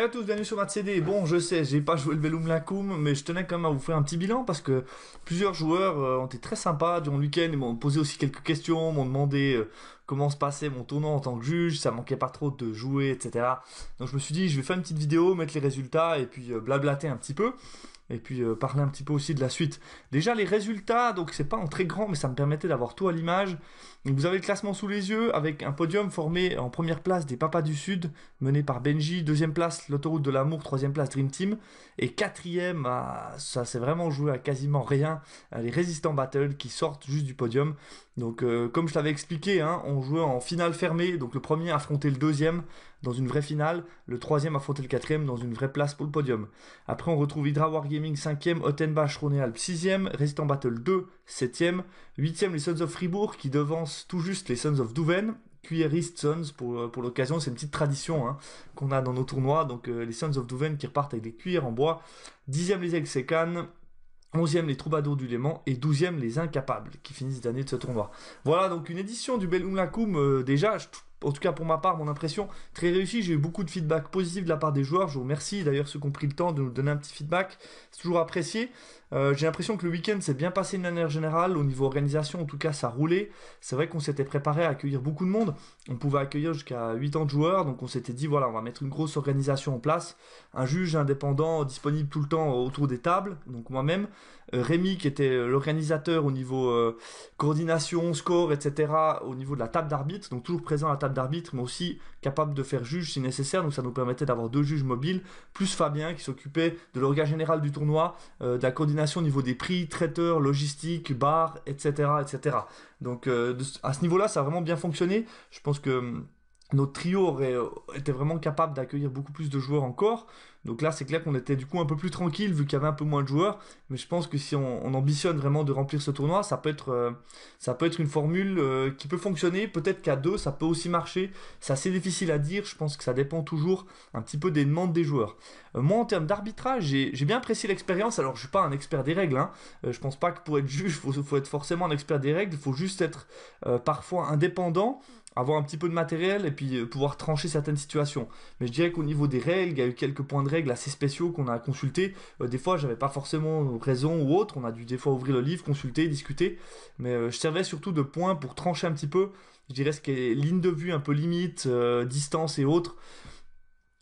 Salut à tous, bienvenue sur CD. Bon, je sais, j'ai pas joué le Velum Lacum, mais je tenais quand même à vous faire un petit bilan parce que plusieurs joueurs euh, ont été très sympas durant le week-end. et m'ont posé aussi quelques questions, m'ont demandé euh, comment se passait mon tournant en tant que juge, ça manquait pas trop de jouer, etc. Donc je me suis dit, je vais faire une petite vidéo, mettre les résultats et puis euh, blablater un petit peu et puis euh, parler un petit peu aussi de la suite. Déjà les résultats, donc c'est pas en très grand, mais ça me permettait d'avoir tout à l'image. Vous avez le classement sous les yeux avec un podium formé en première place des Papas du Sud, mené par Benji, deuxième place l'autoroute de l'amour, troisième place Dream Team, et quatrième, ah, ça s'est vraiment joué à quasiment rien, les Résistants Battle qui sortent juste du podium. Donc euh, comme je l'avais expliqué, hein, on jouait en finale fermée, donc le premier affrontait le deuxième dans une vraie finale, le troisième affrontait le quatrième dans une vraie place pour le podium. Après, on retrouve Hydra Wargaming 5e, Ottenbach Rhône-Alpes 6e, Resistant Battle 2 7e, 8e les Sons of Fribourg qui devancent tout juste les Sons of Douven. Cuillerist Sons pour, euh, pour l'occasion, c'est une petite tradition hein, qu'on a dans nos tournois. Donc euh, les Sons of Douven qui repartent avec des cuillères en bois. Dixième les Execan, 11e les troubadours du Léman et 12e les incapables qui finissent d'année de ce tournoi. Voilà donc une édition du Bellum euh, déjà je, en tout cas pour ma part, mon impression, très réussie. J'ai eu beaucoup de feedback positif de la part des joueurs. Je vous remercie d'ailleurs ceux qui ont pris le temps de nous donner un petit feedback. C'est toujours apprécié. Euh, j'ai l'impression que le week-end s'est bien passé de manière générale. Au niveau organisation, en tout cas, ça roulait. C'est vrai qu'on s'était préparé à accueillir beaucoup de monde. On pouvait accueillir jusqu'à 8 ans de joueurs. Donc on s'était dit, voilà, on va mettre une grosse organisation en place. Un juge indépendant disponible tout le temps euh, autour des tables. Donc moi-même. Euh, Rémi, qui était l'organisateur au niveau coordination, score, etc. Au niveau de la table d'arbitre. Donc toujours présent à la table d'arbitre, mais aussi capable de faire juge si nécessaire. Donc ça nous permettait d'avoir deux juges mobiles. Plus Fabien, qui s'occupait de l'organisation général du tournoi, de la coordination au niveau des prix, traiteurs, logistique, bars, etc. etc. Donc euh, à ce niveau-là, ça a vraiment bien fonctionné. Je pense que hum, notre trio aurait, euh, était vraiment capable d'accueillir beaucoup plus de joueurs encore. Donc là, c'est clair qu'on était du coup un peu plus tranquille vu qu'il y avait un peu moins de joueurs. Mais je pense que si on, ambitionne vraiment de remplir ce tournoi, ça peut être, euh, ça peut être une formule euh, qui peut fonctionner. Peut-être qu'à deux, ça peut aussi marcher. C'est assez difficile à dire. Je pense que ça dépend toujours un petit peu des demandes des joueurs. Euh, moi, en termes d'arbitrage, j'ai bien apprécié l'expérience. Alors, je suis pas un expert des règles. Hein. je pense pas que pour être juge, il faut être forcément un expert des règles. Il faut juste être parfois indépendant avoir un petit peu de matériel et puis euh, pouvoir trancher certaines situations. Mais je dirais qu'au niveau des règles, il y a eu quelques points de règles assez spéciaux qu'on a consultés. Euh, des fois, j'avais pas forcément raison ou autre. On a dû des fois ouvrir le livre, consulter, discuter. Mais euh, je servais surtout de point pour trancher un petit peu. Je dirais ce qui est ligne de vue, un peu limite, distance et autres.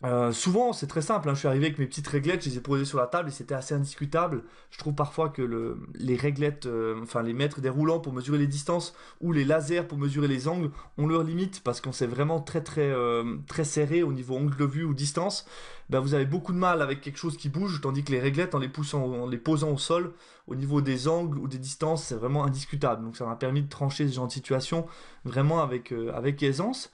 Euh, souvent, c'est très simple. Hein. Je suis arrivé avec mes petites réglettes, je les ai posées sur la table et c'était assez indiscutable. Je trouve parfois que le, les réglettes, euh, enfin les mètres déroulants pour mesurer les distances ou les lasers pour mesurer les angles ont leurs limites parce qu'on s'est vraiment très très euh, très serré au niveau angle de vue ou distance. Ben, vous avez beaucoup de mal avec quelque chose qui bouge, tandis que les réglettes, en les poussant, en les posant au sol, au niveau des angles ou des distances, c'est vraiment indiscutable. Donc ça m'a permis de trancher ce genre de situation vraiment avec avec aisance.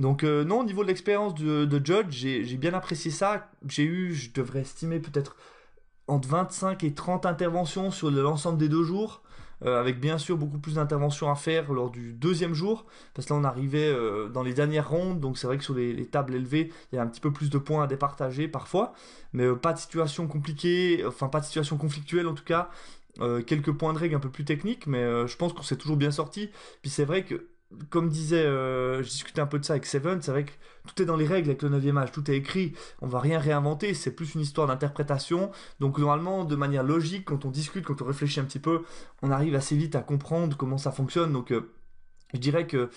Donc euh, non, au niveau de l'expérience de, Judge, j'ai bien apprécié ça. J'ai eu, je devrais estimer peut-être entre 25 et 30 interventions sur l'ensemble des deux jours. Euh, avec bien sûr beaucoup plus d'interventions à faire lors du deuxième jour, parce que là on arrivait euh, dans les dernières rondes, donc c'est vrai que sur les, tables élevées, il y a un petit peu plus de points à départager parfois, mais pas de situation compliquée, enfin pas de situation conflictuelle en tout cas, quelques points de règle un peu plus techniques, mais je pense qu'on s'est toujours bien sorti, puis c'est vrai que comme disait, euh, je discutais un peu de ça avec Seven, c'est vrai que tout est dans les règles avec le 9 âge, tout est écrit, on va rien réinventer, c'est plus une histoire d'interprétation. Donc normalement, de manière logique, quand on discute, quand on réfléchit un petit peu, on arrive assez vite à comprendre comment ça fonctionne. Donc euh, je dirais que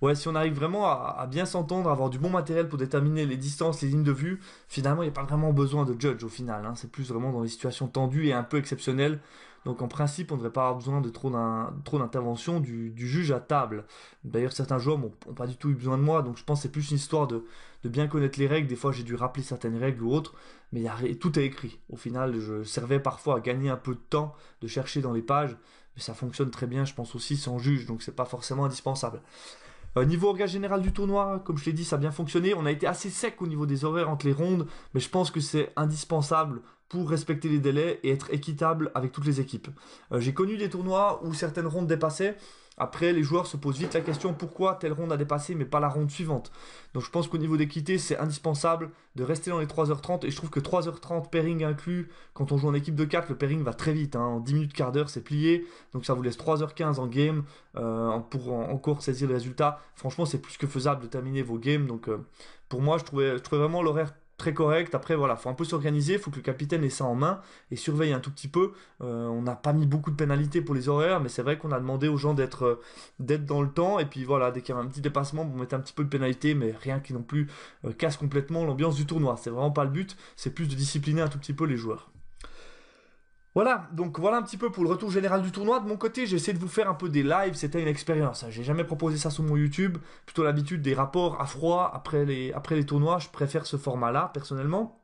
ouais, si on arrive vraiment à, bien s'entendre, avoir du bon matériel pour déterminer les distances, les lignes de vue, finalement, il n'y a pas vraiment besoin de judge au final. Hein. c'est plus vraiment dans les situations tendues et un peu exceptionnelles donc en principe, on ne devrait pas avoir besoin de trop d'intervention du, juge à table. D'ailleurs, certains joueurs n'ont pas du tout eu besoin de moi, donc je pense que c'est plus une histoire de, bien connaître les règles. Des fois, j'ai dû rappeler certaines règles ou autres, mais tout est écrit. Au final, je servais parfois à gagner un peu de temps, de chercher dans les pages, mais ça fonctionne très bien, je pense aussi, sans juge, donc c'est pas forcément indispensable. Euh, niveau orgasme général du tournoi, comme je l'ai dit, ça a bien fonctionné. On a été assez sec au niveau des horaires entre les rondes, mais je pense que c'est indispensable pour respecter les délais et être équitable avec toutes les équipes. Euh, j'ai connu des tournois où certaines rondes dépassaient, après, les joueurs se posent vite la question pourquoi telle ronde a dépassé mais pas la ronde suivante. Donc je pense qu'au niveau d'équité, c'est indispensable de rester dans les 3h30 et je trouve que 3h30 pairing inclus, quand on joue en équipe de 4, le pairing va très vite. Hein. En 10 minutes, quart d'heure, c'est plié. Donc ça vous laisse 3h15 en game euh, pour encore saisir le résultat. Franchement, c'est plus que faisable de terminer vos games. Donc euh, pour moi, je je trouvais vraiment l'horaire très correct. Après, voilà, faut un peu s'organiser, faut que le capitaine ait ça en main et surveille un tout petit peu. Euh, on n'a pas mis beaucoup de pénalités pour les horaires, mais c'est vrai qu'on a demandé aux gens d'être euh, d'être dans le temps. Et puis voilà, dès qu'il y avait un petit dépassement, on mettait un petit peu de pénalité, mais rien qui non plus euh, casse complètement l'ambiance du tournoi. C'est vraiment pas le but. C'est plus de discipliner un tout petit peu les joueurs. Voilà, donc voilà un petit peu pour le retour général du tournoi. De mon côté, j'ai essayé de vous faire un peu des lives, c'était une expérience. Hein. J'ai jamais proposé ça sur mon YouTube, plutôt l'habitude des rapports à froid après les, après les tournois, je préfère ce format-là personnellement.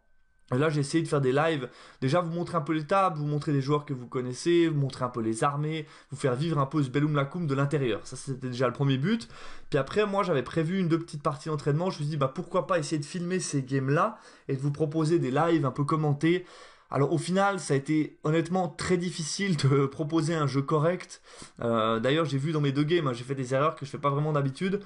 Et là, j'ai essayé de faire des lives. Déjà, vous montrer un peu les tables, vous montrer des joueurs que vous connaissez, vous montrer un peu les armées, vous faire vivre un peu ce Bellum Lacum de l'intérieur. Ça, c'était déjà le premier but. Puis après, moi, j'avais prévu une deux petites parties d'entraînement. Je me suis dit, bah, pourquoi pas essayer de filmer ces games-là et de vous proposer des lives un peu commentés. Alors au final, ça a été honnêtement très difficile de proposer un jeu correct. Euh, d'ailleurs, j'ai vu dans mes deux games, hein, j'ai fait des erreurs que je fais pas vraiment d'habitude.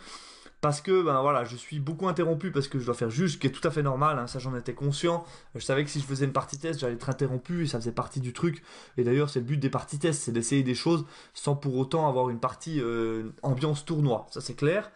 Parce que ben voilà, je suis beaucoup interrompu parce que je dois faire juge, ce qui est tout à fait normal, hein, ça j'en étais conscient. Je savais que si je faisais une partie test, j'allais être interrompu et ça faisait partie du truc. Et d'ailleurs, c'est le but des parties tests, c'est d'essayer des choses sans pour autant avoir une partie euh, ambiance tournoi, ça c'est clair.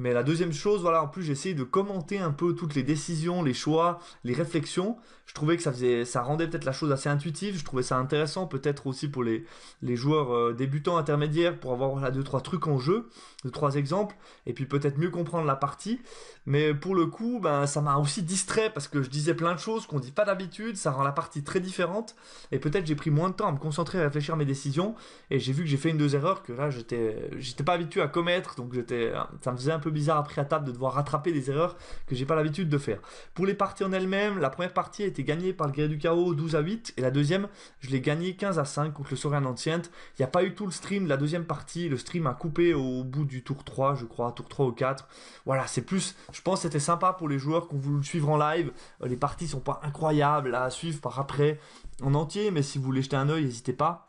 Mais la deuxième chose, voilà, en plus j'essayais de commenter un peu toutes les décisions, les choix, les réflexions. Je trouvais que ça faisait, ça rendait peut-être la chose assez intuitive. Je trouvais ça intéressant, peut-être aussi pour les les joueurs euh, débutants, intermédiaires, pour avoir là deux trois trucs en jeu, deux trois exemples, et puis peut-être mieux comprendre la partie. Mais pour le coup, ben ça m'a aussi distrait parce que je disais plein de choses qu'on dit pas d'habitude. Ça rend la partie très différente, et peut-être j'ai pris moins de temps à me concentrer à réfléchir à mes décisions, et j'ai vu que j'ai fait une deux erreurs que là j'étais j'étais pas habitué à commettre, donc j'étais ça me faisait un peu bizarre après à table de devoir rattraper des erreurs que j'ai pas l'habitude de faire. Pour les parties en elles-mêmes, la première partie a été gagnée par le Gré du Chaos 12 à 8 et la deuxième, je l'ai gagnée 15 à 5 contre le Sovereign Ancient. Il n'y a pas eu tout le stream de la deuxième partie, le stream a coupé au bout du tour 3, je crois, tour 3 ou 4. Voilà, c'est plus, je pense c'était sympa pour les joueurs qui ont voulu le suivre en live. Euh, les parties sont pas incroyables à suivre par après en entier, mais si vous voulez jeter un oeil, n'hésitez pas.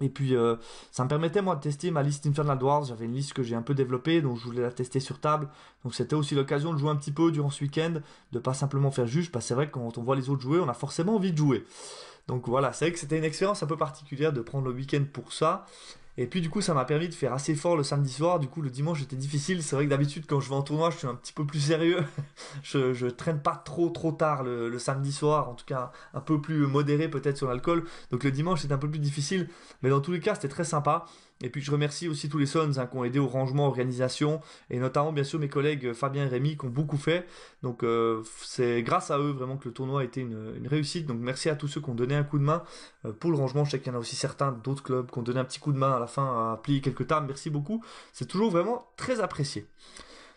Et puis euh, ça me permettait moi de tester ma liste Infernal Wars, j'avais une liste que j'ai un peu développée, donc je voulais la tester sur table, donc c'était aussi l'occasion de jouer un petit peu durant ce week-end, de pas simplement faire juge, parce que c'est vrai que quand on voit les autres jouer, on a forcément envie de jouer. Donc voilà, c'est vrai que c'était une expérience un peu particulière de prendre le week-end pour ça, et puis du coup, ça m'a permis de faire assez fort le samedi soir. Du coup, le dimanche était difficile. C'est vrai que d'habitude, quand je vais en tournoi, je suis un petit peu plus sérieux. je, je traîne pas trop trop tard le, le, samedi soir, en tout cas un peu plus modéré peut-être sur l'alcool. Donc le dimanche, c'était un peu plus difficile. Mais dans tous les cas, c'était très sympa. Et puis je remercie aussi tous les Sons hein, qui ont aidé au rangement, organisation, et notamment bien sûr mes collègues euh, Fabien et Rémi qui ont beaucoup fait. Donc euh, c'est grâce à eux vraiment que le tournoi a été une, une, réussite. Donc merci à tous ceux qui ont donné un coup de main euh, pour le rangement. Je sais qu'il y en a aussi certains d'autres clubs qui ont donné un petit coup de main à la fin à plier quelques tables. Merci beaucoup. C'est toujours vraiment très apprécié.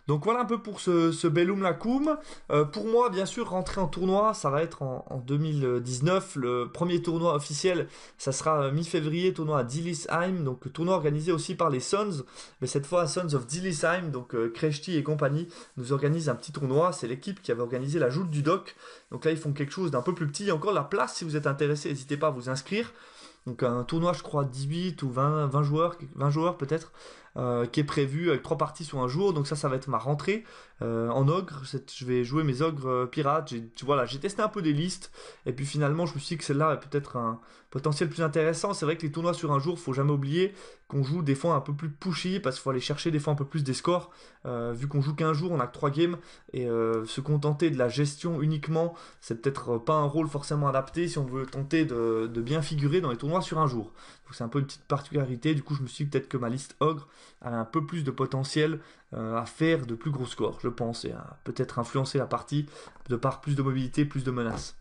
Donc voilà un peu pour ce, ce Bellum Lacum. Euh, pour moi, bien sûr, rentrer en tournoi, ça va être en, 2019. Le premier tournoi officiel, ça sera euh, mi-février, tournoi à Dillisheim, donc tournoi organisé aussi par les Sons, mais cette fois à Sons of Dillisheim, donc euh, et compagnie nous organisent un petit tournoi. C'est l'équipe qui avait organisé la joute du doc. Donc là, ils font quelque chose d'un peu plus petit. encore la place si vous êtes intéressé, n'hésitez pas à vous inscrire. Donc un tournoi, je crois, 18 ou 20, 20 joueurs, 20 joueurs peut-être. Euh, qui est prévu avec trois parties sur un jour. Donc ça, ça va être ma rentrée euh, en ogre. Je vais jouer mes ogres euh, pirates. J'ai, j'ai testé un peu des listes et puis finalement, je me suis dit que celle-là est peut-être un potentiel plus intéressant. C'est vrai que les tournois sur un jour, faut jamais oublier qu'on joue des fois un peu plus pushy parce qu'il faut aller chercher des fois un peu plus des scores. vu qu'on joue qu'un jour, on a que trois games et se contenter de la gestion uniquement, c'est peut-être pas un rôle forcément adapté si on veut tenter de bien figurer dans les tournois sur un jour c'est un peu une petite particularité. Du coup, je me suis dit peut-être que ma liste ogre avait un peu plus de potentiel euh, à faire de plus gros scores, je pense, et à peut-être influencer la partie de par plus de mobilité, plus de menaces.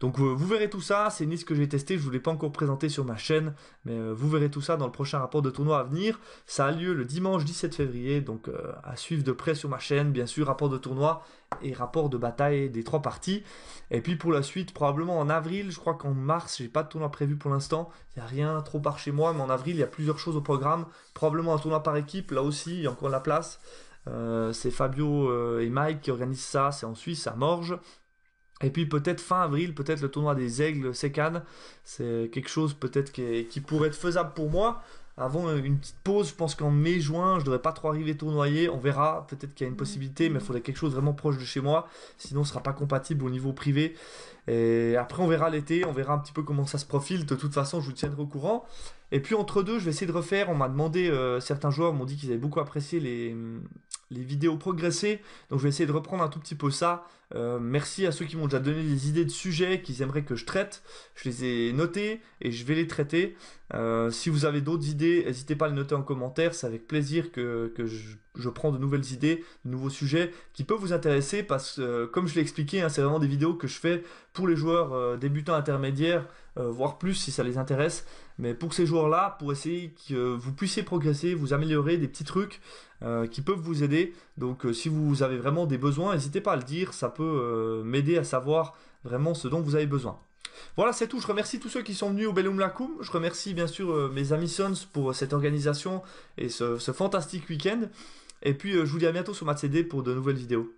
Donc euh, vous verrez tout ça, c'est une liste que j'ai testée, je ne vous l'ai pas encore présentée sur ma chaîne, mais euh, vous verrez tout ça dans le prochain rapport de tournoi à venir. Ça a lieu le dimanche 17 février, donc euh, à suivre de près sur ma chaîne, bien sûr, rapport de tournoi et rapport de bataille des trois parties. Et puis pour la suite, probablement en avril, je crois qu'en mars, j'ai pas de tournoi prévu pour l'instant, il n'y a rien trop par chez moi, mais en avril, il y a plusieurs choses au programme, probablement un tournoi par équipe, là aussi, il y a encore de la place. c'est Fabio et Mike qui organisent ça, c'est en Suisse, à Morges. Et puis peut-être fin avril, peut-être le tournoi des aigles, c'est C'est quelque chose peut-être qui, pourrait être faisable pour moi. Avant euh, une petite pause, je pense qu'en mai-juin, je ne devrais pas trop arriver tournoyer. On verra, peut-être qu'il y a une possibilité, mais il faudrait quelque chose vraiment proche de chez moi. Sinon, ce sera pas compatible au niveau privé. Et après, on verra l'été, on verra un petit peu comment ça se profile. De toute façon, je vous tiendrai au courant. Et puis entre deux, je vais essayer de refaire. On m'a demandé, euh, certains joueurs m'ont dit qu'ils avaient beaucoup apprécié les, les vidéos progresser. Donc je vais essayer de reprendre un tout petit peu ça. Euh, merci à ceux qui m'ont déjà donné des idées de sujets qu'ils aimeraient que je traite. Je les ai notées et je vais les traiter. Euh, si vous avez d'autres idées, n'hésitez pas à les noter en commentaire. C'est avec plaisir que, je, prends de nouvelles idées, de nouveaux sujets qui peuvent vous intéresser parce que, euh, comme je l'ai expliqué, hein, c'est vraiment des vidéos que je fais pour les joueurs débutants intermédiaires euh, voir plus si ça les intéresse. Mais pour ces joueurs-là, pour essayer que vous puissiez progresser, vous améliorer, des petits trucs euh, qui peuvent vous aider. Donc euh, si vous avez vraiment des besoins, n'hésitez pas à le dire, ça peut m'aider à savoir vraiment ce dont vous avez besoin. Voilà, c'est tout. Je remercie tous ceux qui sont venus au Bellum Lacum. Je remercie bien sûr mes amis Sons pour cette organisation et ce, fantastique week-end. Et puis, je vous dis à bientôt sur MatCD pour de nouvelles vidéos.